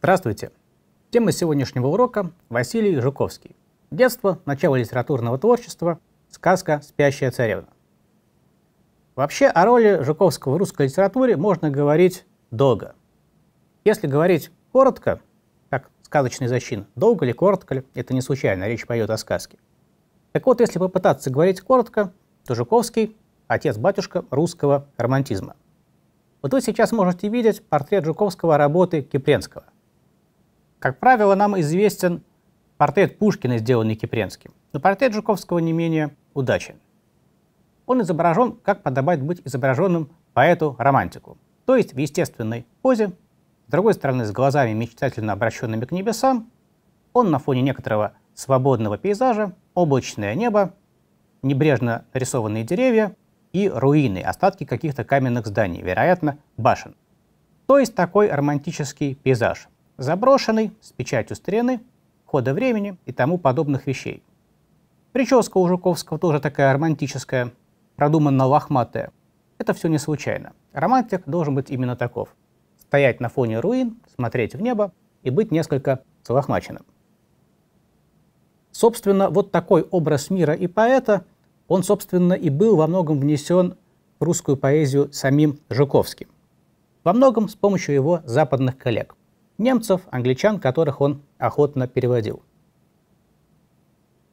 Здравствуйте! Тема сегодняшнего урока – Василий Жуковский. Детство, начало литературного творчества, сказка «Спящая царевна». Вообще о роли Жуковского в русской литературе можно говорить долго. Если говорить коротко, как сказочный зачин, долго ли, коротко ли, это не случайно, речь пойдет о сказке. Так вот, если попытаться говорить коротко, то Жуковский – отец-батюшка русского романтизма. Вот вы сейчас можете видеть портрет Жуковского работы Кипренского – как правило, нам известен портрет Пушкина, сделанный Кипренским, но портрет Жуковского не менее удачен. Он изображен, как подобает быть изображенным поэту-романтику, то есть в естественной позе, с другой стороны, с глазами мечтательно обращенными к небесам, он на фоне некоторого свободного пейзажа, облачное небо, небрежно нарисованные деревья и руины, остатки каких-то каменных зданий, вероятно, башен. То есть такой романтический пейзаж – заброшенный, с печатью старины, хода времени и тому подобных вещей. Прическа у Жуковского тоже такая романтическая, продуманно лохматая. Это все не случайно. Романтик должен быть именно таков. Стоять на фоне руин, смотреть в небо и быть несколько солохмаченным. Собственно, вот такой образ мира и поэта, он, собственно, и был во многом внесен в русскую поэзию самим Жуковским. Во многом с помощью его западных коллег немцев, англичан, которых он охотно переводил.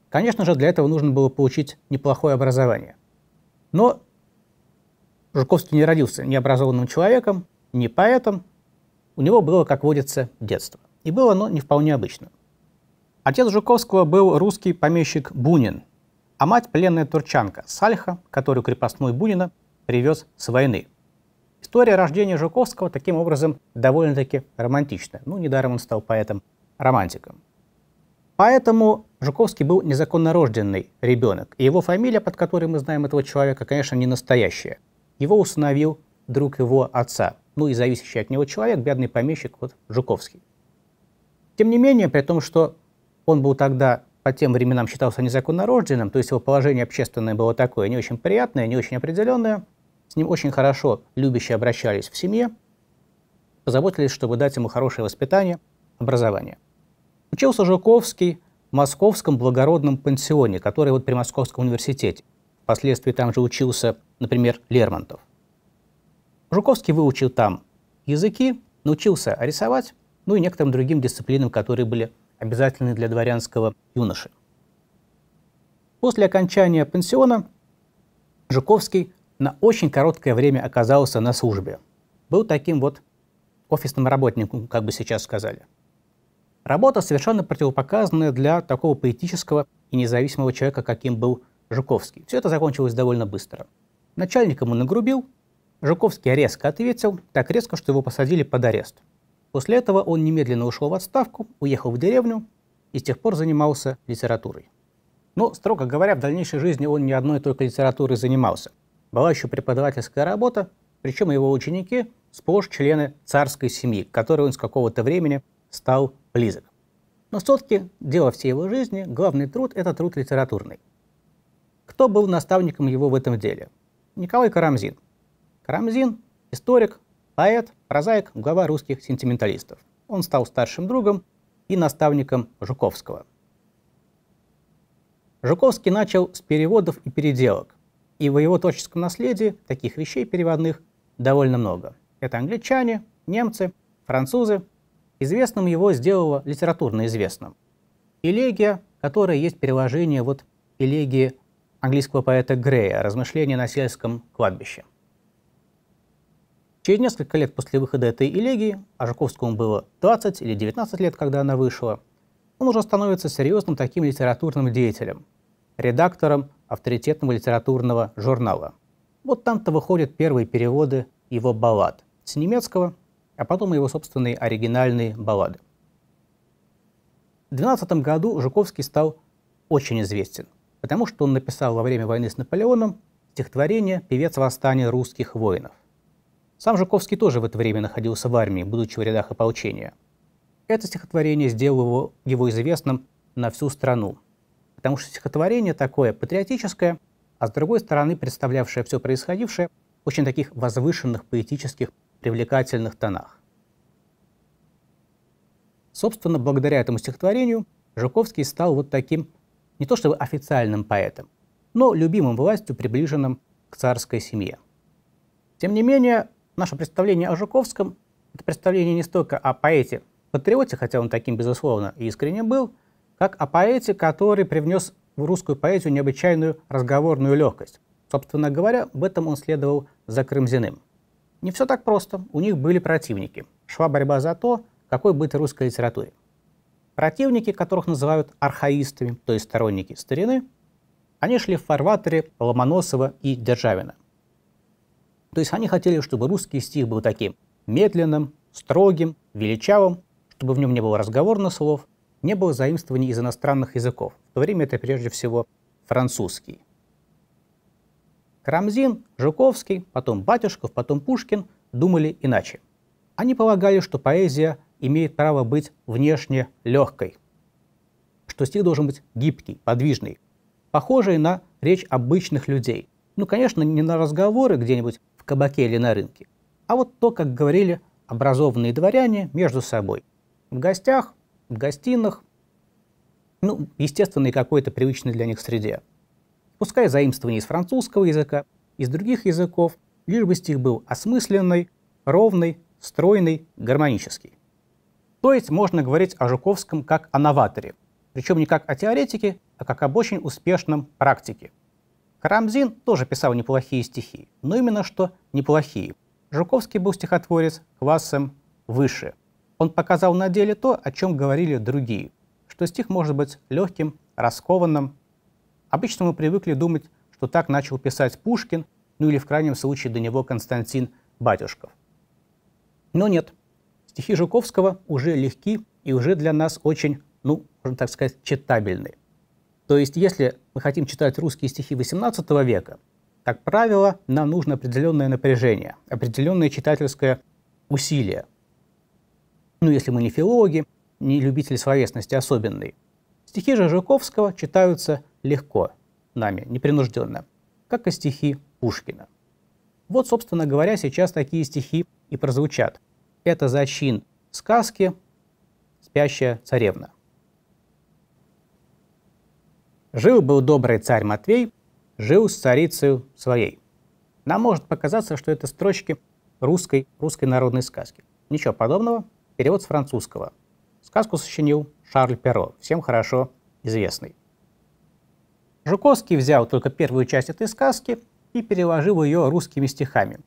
Конечно же, для этого нужно было получить неплохое образование. Но Жуковский не родился необразованным человеком, не поэтом. У него было, как водится, детство. И было оно не вполне обычным. Отец Жуковского был русский помещик Бунин, а мать – пленная турчанка Сальха, которую крепостной Бунина привез с войны – История рождения Жуковского таким образом довольно-таки романтична. Ну, недаром он стал поэтом-романтиком. Поэтому Жуковский был незаконнорожденный ребенок, и его фамилия, под которой мы знаем этого человека, конечно, не настоящая. Его установил друг его отца, ну и зависящий от него человек, бедный помещик вот Жуковский. Тем не менее, при том, что он был тогда по тем временам считался незаконнорожденным, то есть его положение общественное было такое не очень приятное, не очень определенное – с ним очень хорошо любящие обращались в семье, позаботились, чтобы дать ему хорошее воспитание, образование. Учился Жуковский в Московском благородном пансионе, который вот при Московском университете. Впоследствии там же учился, например, Лермонтов. Жуковский выучил там языки, научился рисовать, ну и некоторым другим дисциплинам, которые были обязательны для дворянского юноши. После окончания пансиона Жуковский на очень короткое время оказался на службе. Был таким вот офисным работником, как бы сейчас сказали. Работа совершенно противопоказанная для такого поэтического и независимого человека, каким был Жуковский. Все это закончилось довольно быстро. Начальник ему нагрубил, Жуковский резко ответил, так резко, что его посадили под арест. После этого он немедленно ушел в отставку, уехал в деревню и с тех пор занимался литературой. Но, строго говоря, в дальнейшей жизни он ни одной только литературой занимался – была еще преподавательская работа, причем его ученики сплошь члены царской семьи, к которой он с какого-то времени стал близок. Но все-таки дело всей его жизни, главный труд – это труд литературный. Кто был наставником его в этом деле? Николай Карамзин. Карамзин – историк, поэт, прозаик, глава русских сентименталистов. Он стал старшим другом и наставником Жуковского. Жуковский начал с переводов и переделок, и в его творческом наследии таких вещей переводных довольно много. Это англичане, немцы, французы. Известным его сделало литературно известным. Элегия, которая есть переложение вот элегии английского поэта Грея «Размышления на сельском кладбище». Через несколько лет после выхода этой элегии, а Жаковскому было 20 или 19 лет, когда она вышла, он уже становится серьезным таким литературным деятелем, редактором авторитетного литературного журнала. Вот там-то выходят первые переводы его баллад с немецкого, а потом его собственные оригинальные баллады. В 12 году Жуковский стал очень известен, потому что он написал во время войны с Наполеоном стихотворение «Певец восстания русских воинов». Сам Жуковский тоже в это время находился в армии, будучи в рядах ополчения. Это стихотворение сделало его известным на всю страну – потому что стихотворение такое патриотическое, а с другой стороны представлявшее все происходившее в очень таких возвышенных, поэтических, привлекательных тонах. Собственно, благодаря этому стихотворению Жуковский стал вот таким не то чтобы официальным поэтом, но любимым властью, приближенным к царской семье. Тем не менее, наше представление о Жуковском – это представление не столько о поэте-патриоте, хотя он таким, безусловно, искренне был – как о поэте, который привнес в русскую поэзию необычайную разговорную легкость. Собственно говоря, в этом он следовал за Крымзиным. Не все так просто. У них были противники. Шла борьба за то, какой быть русской литературе. Противники, которых называют архаистами, то есть сторонники старины, они шли в фарватере Ломоносова и Державина. То есть они хотели, чтобы русский стих был таким медленным, строгим, величавым, чтобы в нем не было разговорных слов, не было заимствований из иностранных языков. В то время это прежде всего французский. Карамзин, Жуковский, потом Батюшков, потом Пушкин думали иначе. Они полагали, что поэзия имеет право быть внешне легкой, что стих должен быть гибкий, подвижный, похожий на речь обычных людей. Ну, конечно, не на разговоры где-нибудь в кабаке или на рынке, а вот то, как говорили образованные дворяне между собой. В гостях, в гостиных, ну, естественной какой-то привычной для них среде. Пускай заимствование из французского языка, из других языков, лишь бы стих был осмысленный, ровный, стройный, гармонический. То есть можно говорить о Жуковском как о новаторе, причем не как о теоретике, а как об очень успешном практике. Карамзин тоже писал неплохие стихи, но именно что неплохие. Жуковский был стихотворец классом выше – он показал на деле то, о чем говорили другие, что стих может быть легким, раскованным. Обычно мы привыкли думать, что так начал писать Пушкин, ну или в крайнем случае до него Константин Батюшков. Но нет, стихи Жуковского уже легки и уже для нас очень, ну, можно так сказать, читабельны. То есть, если мы хотим читать русские стихи XVIII века, как правило, нам нужно определенное напряжение, определенное читательское усилие – ну если мы не филологи, не любители словесности особенной. Стихи же Жуковского читаются легко, нами, непринужденно, как и стихи Пушкина. Вот, собственно говоря, сейчас такие стихи и прозвучат. Это зачин сказки «Спящая царевна». Жил-был добрый царь Матвей, жил с царицею своей. Нам может показаться, что это строчки русской, русской народной сказки. Ничего подобного, Перевод с французского. Сказку сочинил Шарль Перро, всем хорошо известный. Жуковский взял только первую часть этой сказки и переложил ее русскими стихами.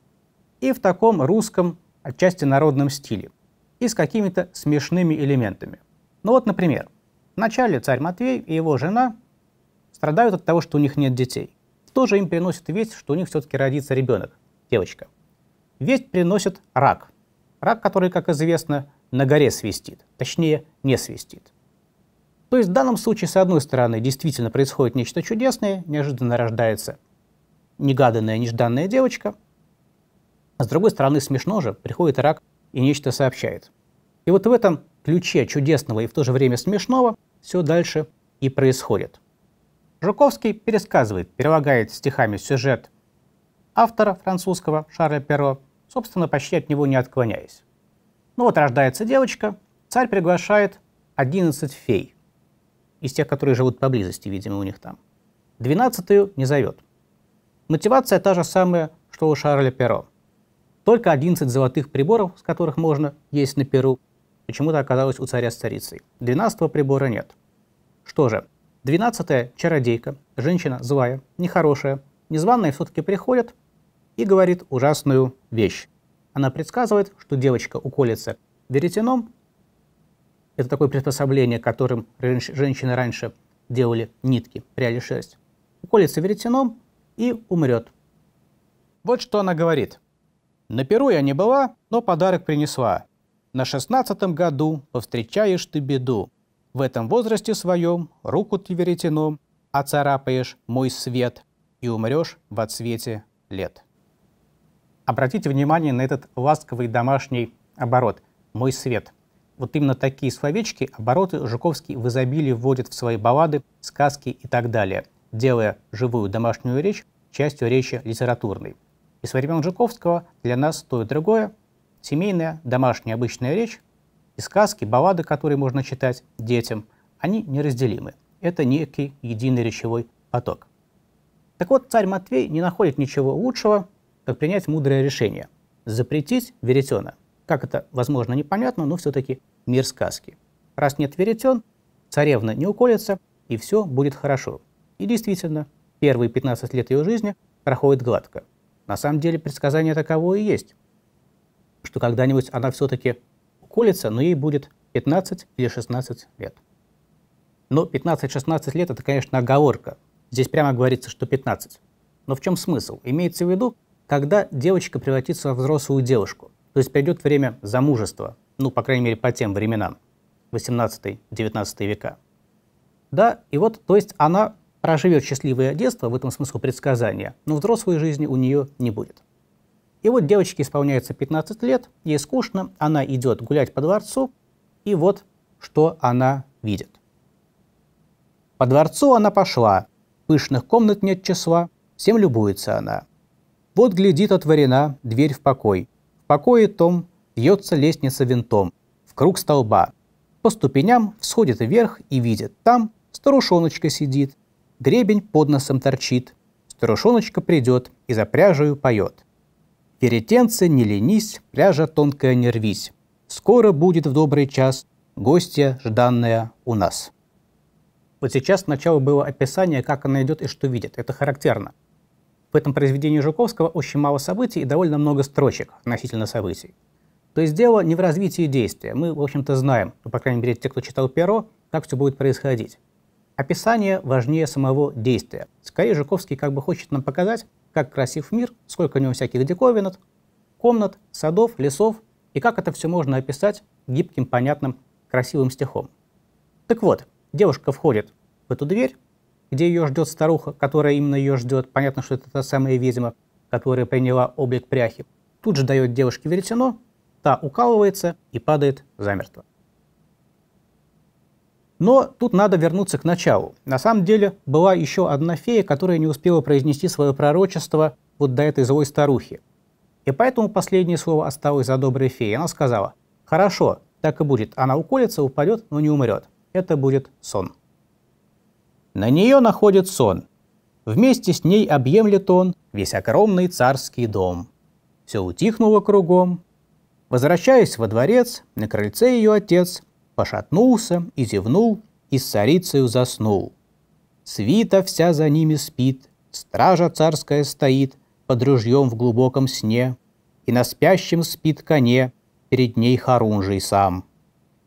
И в таком русском, отчасти народном стиле. И с какими-то смешными элементами. Ну вот, например, вначале царь Матвей и его жена страдают от того, что у них нет детей. Тоже им приносит весть, что у них все-таки родится ребенок, девочка. Весть приносит рак. Рак, который, как известно, на горе свистит, точнее не свистит. То есть в данном случае, с одной стороны, действительно происходит нечто чудесное, неожиданно рождается негаданная, нежданная девочка, а с другой стороны, смешно же, приходит рак и нечто сообщает. И вот в этом ключе чудесного и в то же время смешного все дальше и происходит. Жуковский пересказывает, перелагает стихами сюжет автора французского Шарля Перо, собственно, почти от него не отклоняясь. Ну вот рождается девочка, царь приглашает 11 фей, из тех, которые живут поблизости, видимо, у них там. Двенадцатую не зовет. Мотивация та же самая, что у Шарля Перо. Только 11 золотых приборов, с которых можно есть на Перу, почему-то оказалось у царя с царицей. 12 прибора нет. Что же, 12 чародейка, женщина злая, нехорошая, незваная все-таки приходит и говорит ужасную вещь. Она предсказывает, что девочка уколется веретеном. Это такое приспособление, которым женщины раньше делали нитки, пряли шерсть. Уколется веретеном и умрет. Вот что она говорит. На Перу я не была, но подарок принесла. На шестнадцатом году повстречаешь ты беду. В этом возрасте своем руку ты веретеном, а царапаешь мой свет и умрешь во цвете лет. Обратите внимание на этот ласковый домашний оборот «мой свет». Вот именно такие словечки, обороты Жуковский в изобилии вводит в свои баллады, сказки и так далее, делая живую домашнюю речь частью речи литературной. И со времен Жуковского для нас то и другое – семейная, домашняя, обычная речь и сказки, баллады, которые можно читать детям, они неразделимы. Это некий единый речевой поток. Так вот, царь Матвей не находит ничего лучшего, как э, принять мудрое решение. Запретить веретена. Как это, возможно, непонятно, но все-таки мир сказки. Раз нет веретен, царевна не уколется, и все будет хорошо. И действительно, первые 15 лет ее жизни проходят гладко. На самом деле предсказание таково и есть, что когда-нибудь она все-таки уколется, но ей будет 15 или 16 лет. Но 15-16 лет – это, конечно, оговорка. Здесь прямо говорится, что 15. Но в чем смысл? Имеется в виду, когда девочка превратится во взрослую девушку, то есть придет время замужества, ну, по крайней мере, по тем временам, 18-19 века. Да, и вот, то есть она проживет счастливое детство, в этом смысле предсказания, но взрослой жизни у нее не будет. И вот девочке исполняется 15 лет, ей скучно, она идет гулять по дворцу, и вот что она видит. По дворцу она пошла, пышных комнат нет числа, всем любуется она – вот глядит отворена дверь в покой. В покое том бьется лестница винтом, в круг столба. По ступеням всходит вверх и видит, там старушоночка сидит, гребень под носом торчит. Старушоночка придет и за пряжею поет. Перетенцы не ленись, пряжа тонкая не рвись. Скоро будет в добрый час гостья жданная у нас. Вот сейчас сначала было описание, как она идет и что видит. Это характерно. В этом произведении Жуковского очень мало событий и довольно много строчек относительно событий. То есть дело не в развитии действия. Мы, в общем-то, знаем, ну, по крайней мере, те, кто читал перо, как все будет происходить. Описание важнее самого действия. Скорее, Жуковский как бы хочет нам показать, как красив мир, сколько у него всяких диковинок, комнат, садов, лесов, и как это все можно описать гибким, понятным, красивым стихом. Так вот, девушка входит в эту дверь, где ее ждет старуха, которая именно ее ждет. Понятно, что это та самая ведьма, которая приняла облик пряхи. Тут же дает девушке веретено, та укалывается и падает замертво. Но тут надо вернуться к началу. На самом деле была еще одна фея, которая не успела произнести свое пророчество вот до этой злой старухи. И поэтому последнее слово осталось за доброй феей. Она сказала, «Хорошо, так и будет. Она уколется, упадет, но не умрет. Это будет сон». На нее находит сон. Вместе с ней объемлет он весь огромный царский дом. Все утихнуло кругом. Возвращаясь во дворец, на крыльце ее отец пошатнулся и зевнул, и с царицею заснул. Свита вся за ними спит, стража царская стоит под ружьем в глубоком сне, и на спящем спит коне, перед ней хорунжий сам.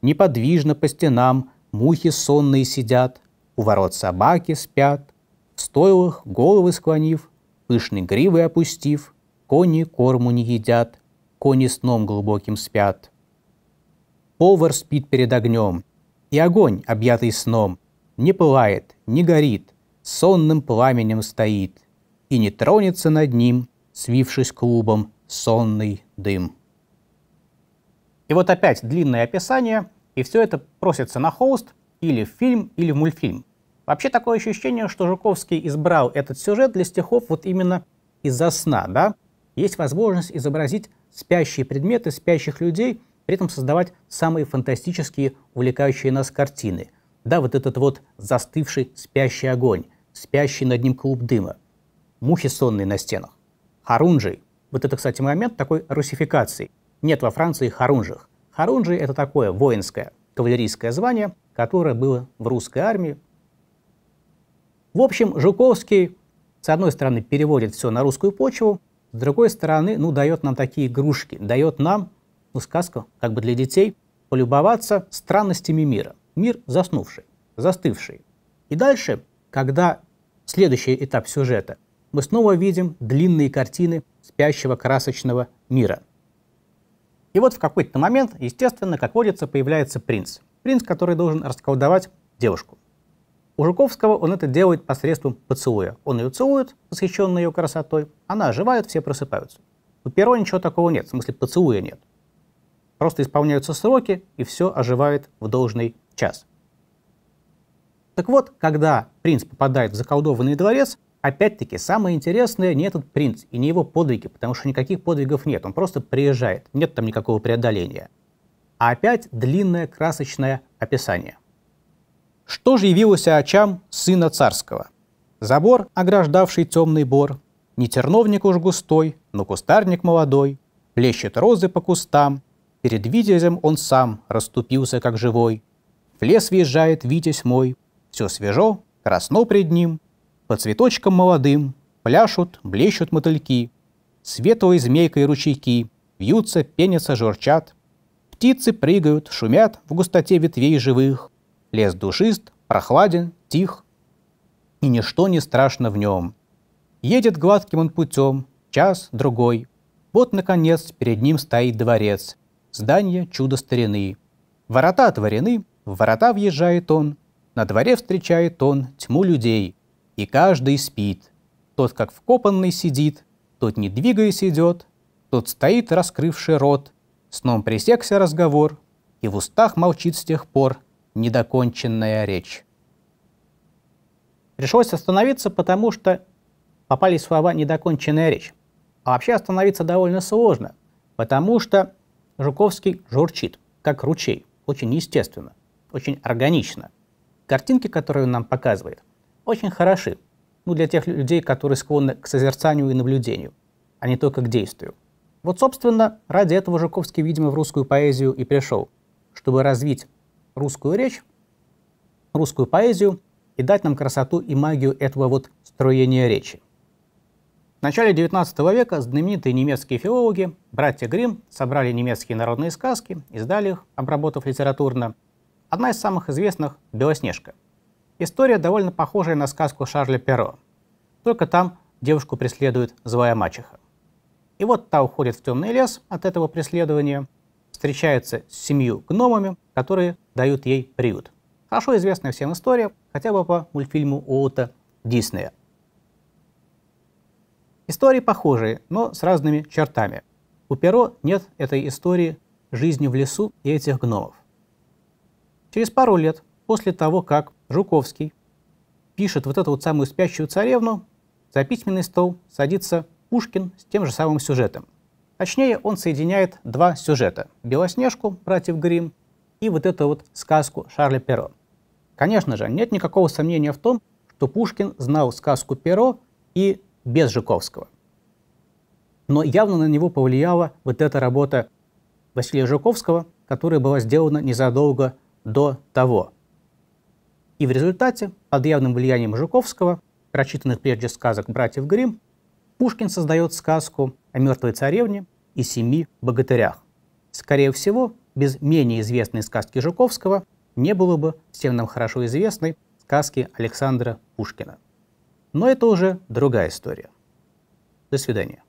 Неподвижно по стенам мухи сонные сидят, у ворот собаки спят, в стойлах головы склонив, пышный гривы опустив, кони корму не едят, кони сном глубоким спят. Повар спит перед огнем, и огонь, объятый сном, не пылает, не горит, сонным пламенем стоит, и не тронется над ним, свившись клубом, сонный дым. И вот опять длинное описание, и все это просится на холст – или в фильм, или в мультфильм. Вообще такое ощущение, что Жуковский избрал этот сюжет для стихов вот именно из-за сна, да? Есть возможность изобразить спящие предметы, спящих людей, при этом создавать самые фантастические, увлекающие нас картины. Да, вот этот вот застывший спящий огонь, спящий над ним клуб дыма, мухи сонные на стенах, харунжий. Вот это, кстати, момент такой русификации. Нет во Франции харунжих. Харунжи — это такое воинское кавалерийское звание, которое было в русской армии. В общем, Жуковский, с одной стороны, переводит все на русскую почву, с другой стороны, ну, дает нам такие игрушки, дает нам, ну, сказку, как бы для детей, полюбоваться странностями мира. Мир заснувший, застывший. И дальше, когда следующий этап сюжета, мы снова видим длинные картины спящего красочного мира. И вот в какой-то момент, естественно, как водится, появляется принц – принц, который должен расколдовать девушку. У Жуковского он это делает посредством поцелуя. Он ее целует, восхищенный ее красотой, она оживает, все просыпаются. У Перо ничего такого нет, в смысле поцелуя нет. Просто исполняются сроки, и все оживает в должный час. Так вот, когда принц попадает в заколдованный дворец, опять-таки самое интересное не этот принц и не его подвиги, потому что никаких подвигов нет, он просто приезжает, нет там никакого преодоления – а опять длинное красочное описание. Что же явилось очам сына царского? Забор, ограждавший темный бор, не терновник уж густой, но кустарник молодой, плещет розы по кустам, перед витязем он сам расступился, как живой. В лес въезжает витязь мой, все свежо, красно пред ним, по цветочкам молодым пляшут, блещут мотыльки, светлой змейкой ручейки, вьются, пенятся, журчат, Птицы прыгают, шумят в густоте ветвей живых. Лес душист, прохладен, тих, и ничто не страшно в нем. Едет гладким он путем, час, другой. Вот, наконец, перед ним стоит дворец. Здание чудо старины. Ворота отворены, в ворота въезжает он. На дворе встречает он тьму людей. И каждый спит. Тот, как вкопанный, сидит, тот, не двигаясь, идет, тот стоит, раскрывший рот, Сном пресекся разговор, и в устах молчит с тех пор недоконченная речь. Пришлось остановиться, потому что попали слова «недоконченная речь». А вообще остановиться довольно сложно, потому что Жуковский журчит, как ручей, очень естественно, очень органично. Картинки, которые он нам показывает, очень хороши, ну, для тех людей, которые склонны к созерцанию и наблюдению, а не только к действию. Вот, собственно, ради этого Жуковский, видимо, в русскую поэзию и пришел, чтобы развить русскую речь, русскую поэзию и дать нам красоту и магию этого вот строения речи. В начале XIX века знаменитые немецкие филологи, братья Грим, собрали немецкие народные сказки, издали их, обработав литературно. Одна из самых известных – «Белоснежка». История довольно похожая на сказку Шарля Перро. Только там девушку преследует злая мачеха. И вот та уходит в темный лес от этого преследования, встречается с семью гномами, которые дают ей приют. Хорошо известная всем история, хотя бы по мультфильму Оута Диснея. Истории похожие, но с разными чертами. У Перо нет этой истории жизни в лесу и этих гномов. Через пару лет, после того, как Жуковский пишет вот эту вот самую спящую царевну, за письменный стол садится Пушкин с тем же самым сюжетом. Точнее, он соединяет два сюжета — «Белоснежку» братьев Грим и вот эту вот сказку Шарля Перо. Конечно же, нет никакого сомнения в том, что Пушкин знал сказку Перо и без Жуковского. Но явно на него повлияла вот эта работа Василия Жуковского, которая была сделана незадолго до того. И в результате, под явным влиянием Жуковского, прочитанных прежде сказок «Братьев Грим, Пушкин создает сказку о мертвой царевне и семи богатырях. Скорее всего, без менее известной сказки Жуковского не было бы всем нам хорошо известной сказки Александра Пушкина. Но это уже другая история. До свидания.